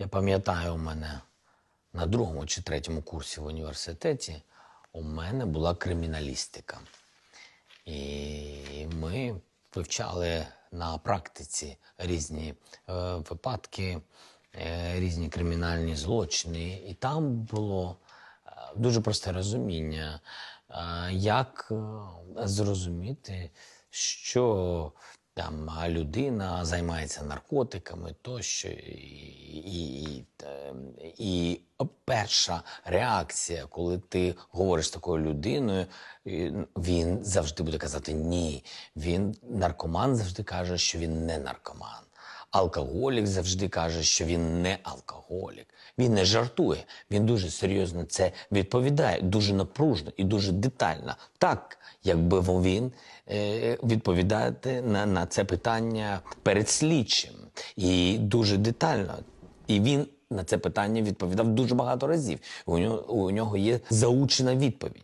Я пам'ятаю, у мене на другому чи третьому курсі в університеті у мене була криміналістика. І ми вивчали на практиці різні е, випадки, е, різні кримінальні злочини. І там було е, дуже просте розуміння, е, як е, зрозуміти, що там людина займається наркотиками тощо, і, і, і перша реакція, коли ти говориш з такою людиною, він завжди буде казати ні. Він наркоман завжди каже, що він не наркоман. Алкоголік завжди каже, що він не алкоголік. Він не жартує. Він дуже серйозно це відповідає, дуже напружно і дуже детально. Так, якби він е, відповідати на, на це питання перед слідчим і дуже детально. І він на це питання відповідав дуже багато разів. У нього, У нього є заучена відповідь.